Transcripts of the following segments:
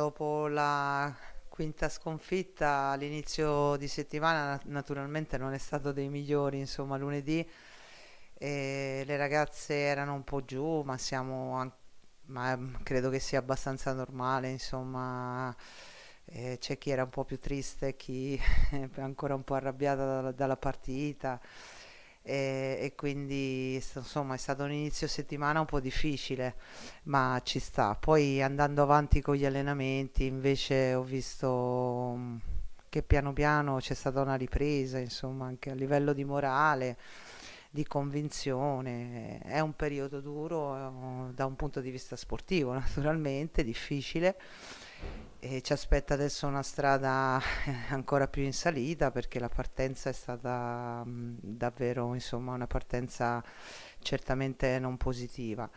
dopo la quinta sconfitta all'inizio di settimana naturalmente non è stato dei migliori, insomma lunedì eh, le ragazze erano un po' giù, ma siamo ma mm, credo che sia abbastanza normale, insomma, eh, c'è chi era un po' più triste, chi è ancora un po' arrabbiata dalla, dalla partita e, e quindi insomma è stato un inizio settimana un po' difficile, ma ci sta. Poi andando avanti con gli allenamenti invece ho visto mm, che piano piano c'è stata una ripresa, insomma anche a livello di morale di convinzione. È un periodo duro eh, da un punto di vista sportivo, naturalmente, difficile, e ci aspetta adesso una strada ancora più in salita perché la partenza è stata mm, davvero insomma una partenza certamente non positiva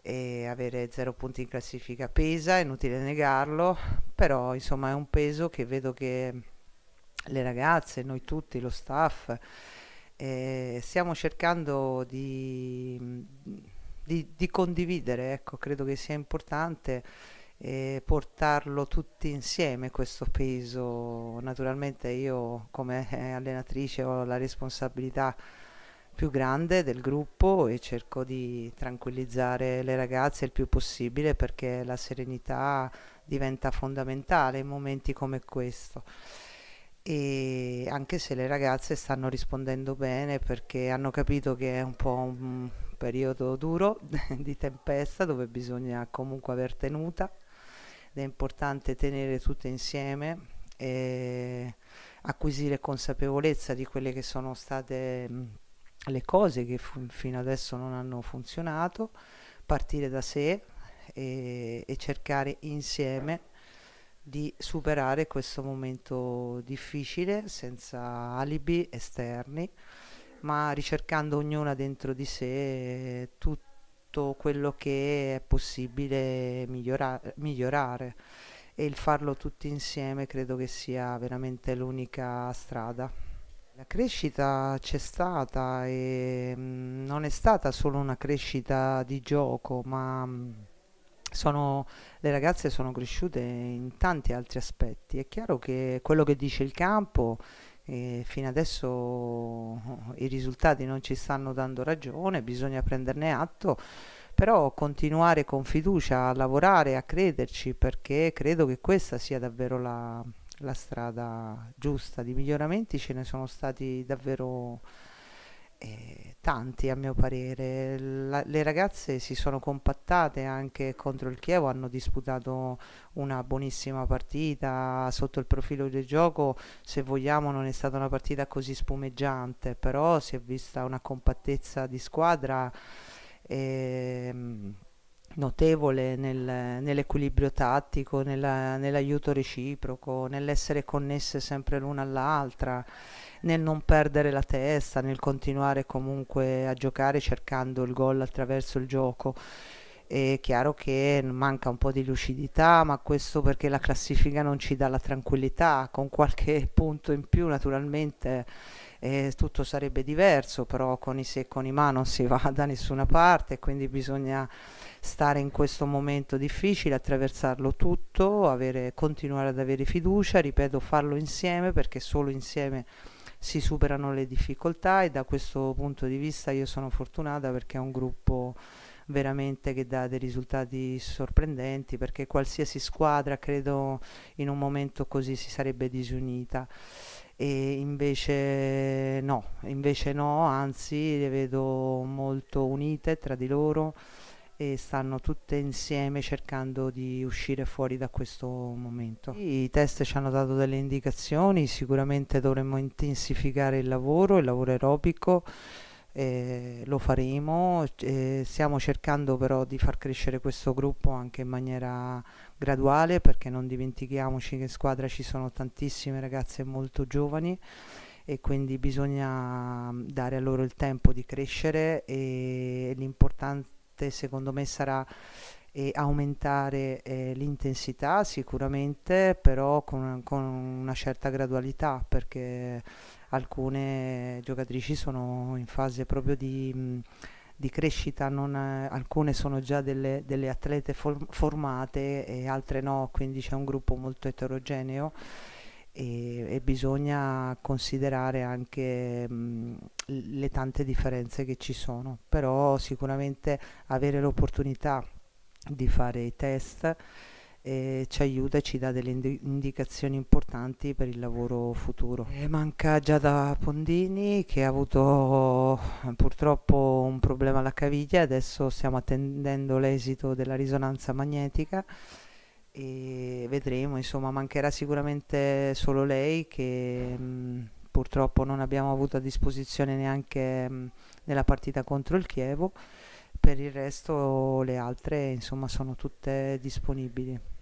e avere zero punti in classifica pesa, è inutile negarlo, però insomma è un peso che vedo che le ragazze, noi tutti, lo staff eh, stiamo cercando di, di, di condividere, ecco, credo che sia importante e portarlo tutti insieme questo peso. Naturalmente io come eh, allenatrice ho la responsabilità più grande del gruppo e cerco di tranquillizzare le ragazze il più possibile perché la serenità diventa fondamentale in momenti come questo. E anche se le ragazze stanno rispondendo bene perché hanno capito che è un po' un periodo duro di tempesta dove bisogna comunque aver tenuta ed è importante tenere tutte insieme e acquisire consapevolezza di quelle che sono state le cose che f- fino adesso non hanno funzionato, partire da sé e, e cercare insieme di superare questo momento difficile senza alibi esterni, ma ricercando ognuna dentro di sé tutto tutto quello che è possibile migliorare, migliorare e il farlo tutti insieme credo che sia veramente l'unica strada. La crescita c'è stata e non è stata solo una crescita di gioco, ma sono, le ragazze sono cresciute in tanti altri aspetti. È chiaro che quello che dice il campo e fino adesso eh, i risultati non ci stanno dando ragione, bisogna prenderne atto, però continuare con fiducia a lavorare, a crederci, perché credo che questa sia davvero la, la strada giusta. Di miglioramenti ce ne sono stati davvero eh, tanti a mio parere. La, le ragazze si sono compattate anche contro il Chievo, hanno disputato una buonissima partita sotto il profilo del gioco, se vogliamo non è stata una partita così spumeggiante, però si è vista una compattezza di squadra. Ehm, notevole nel, nell'equilibrio tattico, nella, nell'aiuto reciproco, nell'essere connesse sempre l'una all'altra, nel non perdere la testa, nel continuare comunque a giocare cercando il gol attraverso il gioco è chiaro che manca un po' di lucidità, ma questo perché la classifica non ci dà la tranquillità, con qualche punto in più naturalmente eh, tutto sarebbe diverso, però con i se e con i ma non si va da nessuna parte, quindi bisogna stare in questo momento difficile, attraversarlo tutto, avere, continuare ad avere fiducia, ripeto, farlo insieme perché solo insieme si superano le difficoltà e da questo punto di vista io sono fortunata perché è un gruppo veramente che dà dei risultati sorprendenti perché qualsiasi squadra credo in un momento così si sarebbe disunita e invece no, invece no, anzi le vedo molto unite tra di loro e stanno tutte insieme cercando di uscire fuori da questo momento. I test ci hanno dato delle indicazioni, sicuramente dovremmo intensificare il lavoro, il lavoro aerobico eh, lo faremo, eh, stiamo cercando però di far crescere questo gruppo anche in maniera graduale perché non dimentichiamoci che in squadra ci sono tantissime ragazze molto giovani e quindi bisogna mm, dare a loro il tempo di crescere e l'importante secondo me sarà e aumentare eh, l'intensità sicuramente, però con, con, una certa gradualità perché alcune giocatrici sono in fase proprio di, di crescita, non, alcune sono già delle, delle atlete for- formate e altre no, quindi c'è un gruppo molto eterogeneo. E, e, bisogna considerare anche mh, le tante differenze che ci sono, però sicuramente avere l'opportunità di fare i test eh, ci aiuta e ci dà delle ind- indicazioni importanti per il lavoro futuro. Eh, manca Giada Pondini che ha avuto purtroppo un problema alla caviglia, adesso stiamo attendendo l'esito della risonanza magnetica e vedremo, insomma mancherà sicuramente solo lei che mh, purtroppo non abbiamo avuto a disposizione neanche mh, nella partita contro il Chievo per il resto le altre insomma sono tutte disponibili.